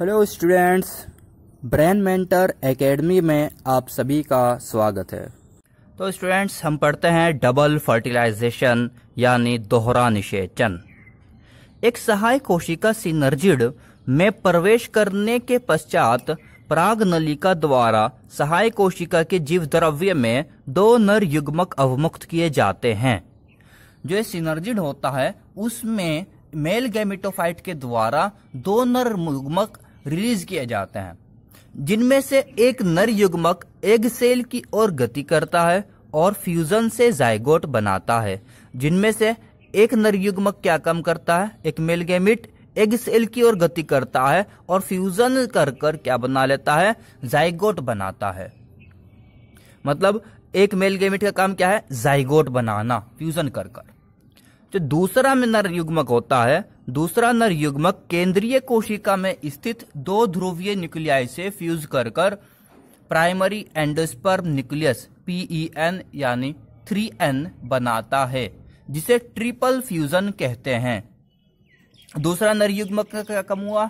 hello students Brain Mentor Academy में आप सभी का स्वागत है तो स्टूडेंट्स हम पढ़ते हैं डबल फर्टिलाइजेशन यानी दोहरा निषेचन एक सहायक कोशिका सिनर्जिड में प्रवेश करने के पश्चात प्राग नलिका द्वारा सहायक कोशिका के जीव द्रव्य में दो नर युग्मक अवमुक्त किए जाते हैं जो सिनर्जिड होता है उसमें मेल गैमिटोफाइट के द्वारा दो नर युग्मक रिलीज किए जाते हैं जिनमें से एक नर युग्मक एग सेल की ओर गति करता है और फ्यूजन से जायगोट बनाता है जिनमें से एक नर युग्मक क्या काम करता है एक मेल गेमिट एग सेल की ओर गति करता है और फ्यूजन कर कर क्या बना लेता है जायगोट बनाता है मतलब एक मेल गेमिट का काम क्या है जायगोट बनाना फ्यूजन कर कर जो दूसरा में नर युग्मक होता है दूसरा नर युग्मक केंद्रीय कोशिका में स्थित दो ध्रुवीय न्यूक्लियाई से फ्यूज कर कर प्राइमरी एंडोस्पर्म न्यूक्लियस पीईएन यानी एन बनाता है जिसे ट्रिपल फ्यूजन कहते हैं दूसरा नर युग्मक का कम हुआ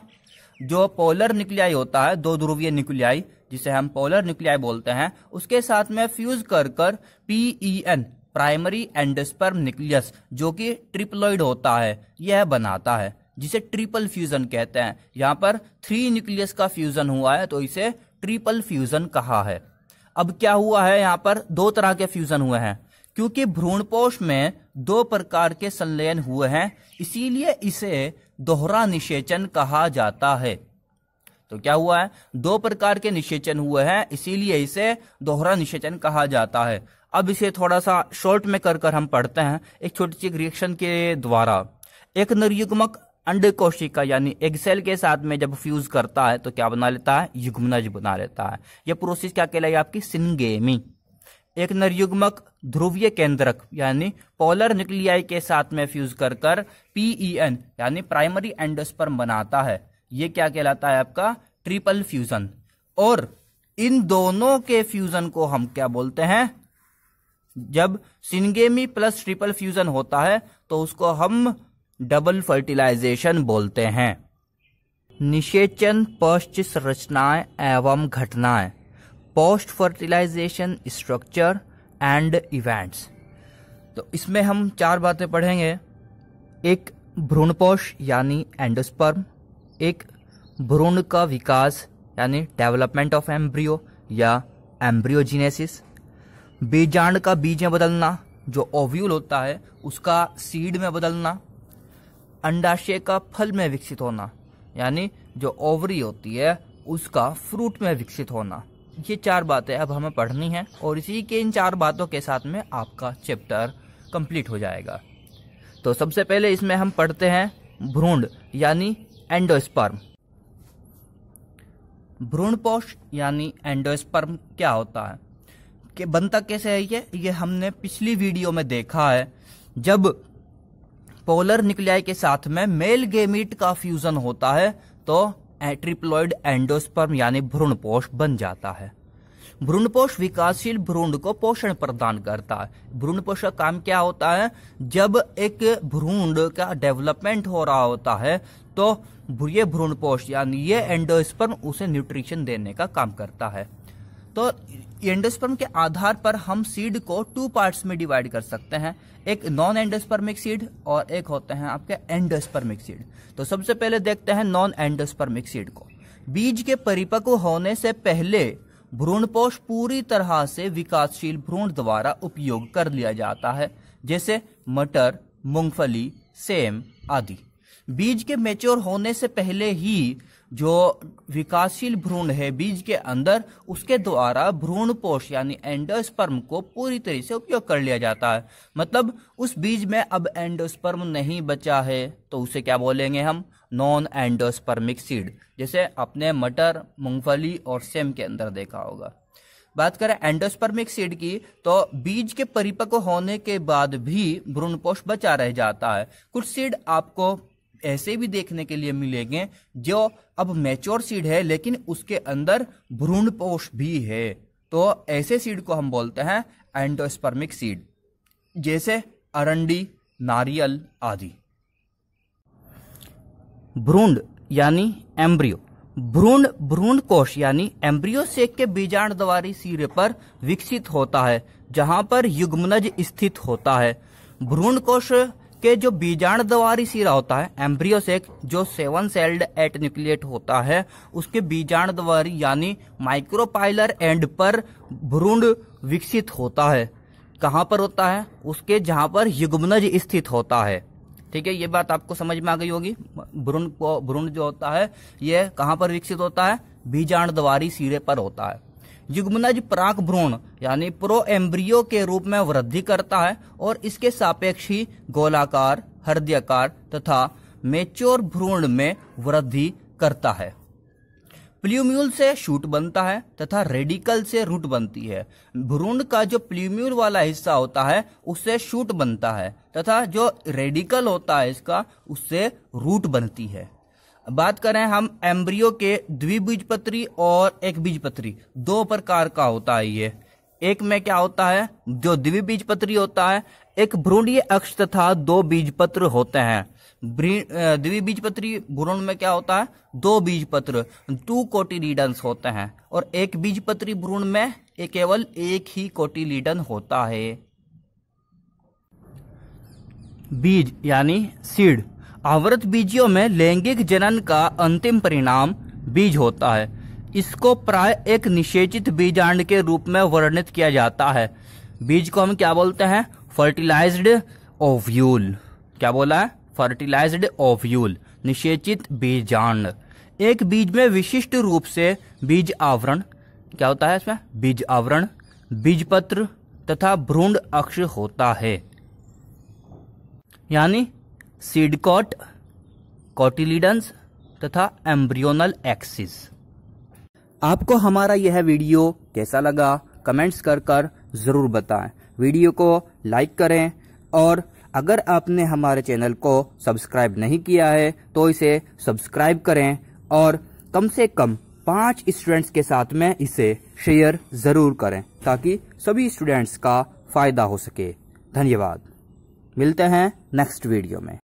जो पोलर न्यूक्लियाई होता है दो ध्रुवीय न्यूक्लियाई जिसे हम पोलर न्यूक्लियाई बोलते हैं उसके साथ में फ्यूज कर कर पीईएन प्राइमरी एंडस्पर्म न्यूक्लियस जो कि ट्रिपलॉइड होता है यह बनाता है जिसे ट्रिपल फ्यूजन कहते हैं यहाँ पर थ्री न्यूक्लियस का फ्यूजन हुआ है तो इसे ट्रिपल फ्यूजन कहा है अब क्या हुआ है यहाँ पर दो तरह के फ्यूजन हुए हैं क्योंकि भ्रूणपोष में दो प्रकार के संलयन हुए हैं इसीलिए इसे दोहरा निषेचन कहा जाता है तो क्या हुआ है दो प्रकार के निषेचन हुए हैं इसीलिए इसे दोहरा निषेचन कहा जाता है अब इसे थोड़ा सा शॉर्ट में कर कर हम पढ़ते हैं एक छोटी सी रिएक्शन के द्वारा एक निर्युग्मक अंड कोशिका यानी एग सेल के साथ में जब फ्यूज करता है तो क्या बना लेता है युग्मनज बना लेता है यह प्रोसेस क्या कहलाई आपकी सिंगेमी एक निर्युग्मक ध्रुवीय केंद्रक यानी पोलर न्यूक्लियाई के साथ में फ्यूज कर कर पीईएन यानी प्राइमरी एंडोस्पर्म बनाता है ये क्या कहलाता है आपका ट्रिपल फ्यूजन और इन दोनों के फ्यूजन को हम क्या बोलते हैं जब सिंगेमी प्लस ट्रिपल फ्यूजन होता है तो उसको हम डबल फर्टिलाइजेशन बोलते हैं निषेचन पश्च संरचनाएं एवं घटनाएं post fertilisation structure and events तो इसमें हम चार बातें पढ़ेंगे एक भ्रूणपोष यानी एंडोस्पर्म एक भ्रूण का विकास यानी डेवलपमेंट ऑफ एम्ब्रियो या एम्ब्रियोजिनेसिस बीजांड का बीज में बदलना जो ओव्यूल होता है उसका सीड में बदलना अंडाशय का फल में विकसित होना यानी जो ओवरी होती है उसका फ्रूट में विकसित होना ये चार बातें अब हमें पढ़नी है और इसी के इन चार बातों के साथ में आपका चैप्टर कंप्लीट हो जाएगा तो सबसे पहले इसमें हम पढ़ते हैं भ्रूण यानी एंडोस्पर्म भ्रूण पोष यानी एंडोस्पर्म क्या होता है कि बनता कैसे है ये ये हमने पिछली वीडियो में देखा है जब पोलर निकलियाई के साथ में मेल गेमिट का फ्यूजन होता है तो ट्रिप्लॉइड एंडोस्पर्म यानी भ्रूण बन जाता है भ्रूण विकासशील भ्रूण को पोषण प्रदान करता है भ्रूण का काम क्या होता है जब एक भ्रूण का डेवलपमेंट हो रहा होता है तो ये भ्रूण यानी ये एंडोस्पर्म उसे न्यूट्रिशन देने का काम करता है तो एंडोस्पर्म के आधार पर हम सीड को टू पार्ट्स में डिवाइड कर सकते हैं एक नॉन एंडोस्पर्मिक सीड और एक होते हैं आपके एंडोस्पर्मिक सीड तो सबसे पहले देखते हैं नॉन एंडोस्पर्मिक सीड को बीज के परिपक्व होने से पहले भ्रूणपोष पूरी तरह से विकासशील भ्रूण द्वारा उपयोग कर लिया जाता है जैसे मटर मूंगफली सेम आदि बीज के मेच्योर होने से पहले ही जो विकासशील भ्रूण है बीज के अंदर उसके द्वारा भ्रूण पोष यानी एंडोस्पर्म को पूरी तरह से उपयोग कर लिया जाता है मतलब उस बीज में अब एंडोस्पर्म नहीं बचा है तो उसे क्या बोलेंगे हम नॉन एंडोस्पर्मिक सीड जैसे आपने मटर मूंगफली और सेम के अंदर देखा होगा बात करें एंडोस्पर्मिक सीड की तो बीज के परिपक्व होने के बाद भी भ्रूणपोष बचा रह जाता है कुछ सीड आपको ऐसे भी देखने के लिए मिलेंगे जो अब मैच्योर सीड है लेकिन उसके अंदर भ्रूण पोष भी है तो ऐसे सीड को हम बोलते हैं एंडोस्पर्मिक सीड जैसे अरंडी नारियल आदि भ्रूण यानी एम्ब्रियो भ्रूण भ्रूण कोश यानी एम्ब्रियो सेक के द्वारी सिरे पर विकसित होता है जहां पर युग्मनज स्थित होता है भ्रूण कोश के जो बीजाण द्वारी सीरा होता है सेक जो सेवन सेल्ड एट न्यूक्लिएट होता है उसके बीजाण द्वारी यानी माइक्रोपाइलर एंड पर भ्रूण विकसित होता है कहाँ पर होता है उसके जहाँ पर युग्मनज स्थित होता है ठीक है ये बात आपको समझ में आ गई होगी भ्रूण को भ्रूण जो होता है ये कहाँ पर विकसित होता है बीजाण द्वारी सिरे पर होता है युगमनज प्राक भ्रूण यानी प्रो एम्ब्रियो के रूप में वृद्धि करता है और इसके सापेक्ष ही गोलाकार हृदयकार तथा मेच्योर भ्रूण में वृद्धि करता है प्ल्यूम्यूल से शूट बनता है तथा रेडिकल से रूट बनती है भ्रूण का जो प्ल्यूम्यूल वाला हिस्सा होता है उससे शूट बनता है तथा जो रेडिकल होता है इसका उससे रूट बनती है बात करें हम एम्ब्रियो के द्विबीजपत्री और एक बीजपत्री दो प्रकार का होता है ये एक में क्या होता है जो द्विबीजपत्री होता है एक भ्रूणीय अक्ष तथा दो बीजपत्र होते हैं द्विबीजपत्री भ्रूण में क्या होता है दो बीजपत्र टू कोटिलीडन्स होते हैं और एक बीजपत्री भ्रूण में केवल एक ही कोटिलीडन होता है बीज यानी सीड आवृत बीजियों में लैंगिक जनन का अंतिम परिणाम बीज होता है इसको प्राय एक निषेचित बीजांड के रूप में वर्णित किया जाता है बीज को हम क्या बोलते हैं फर्टिलाइज्ड ओव्यूल क्या बोला है फर्टिलाइज्ड ओव्यूल निषेचित बीजांड एक बीज में विशिष्ट रूप से बीज आवरण क्या होता है इसमें बीज आवरण बीज पत्र तथा भ्रूण अक्ष होता है यानी सीडकॉट कॉटिलीडन्स तथा एम्ब्रियोनल एक्सिस आपको हमारा यह वीडियो कैसा लगा कमेंट्स कर कर ज़रूर बताएं वीडियो को लाइक करें और अगर आपने हमारे चैनल को सब्सक्राइब नहीं किया है तो इसे सब्सक्राइब करें और कम से कम पांच स्टूडेंट्स के साथ में इसे शेयर ज़रूर करें ताकि सभी स्टूडेंट्स का फ़ायदा हो सके धन्यवाद मिलते हैं नेक्स्ट वीडियो में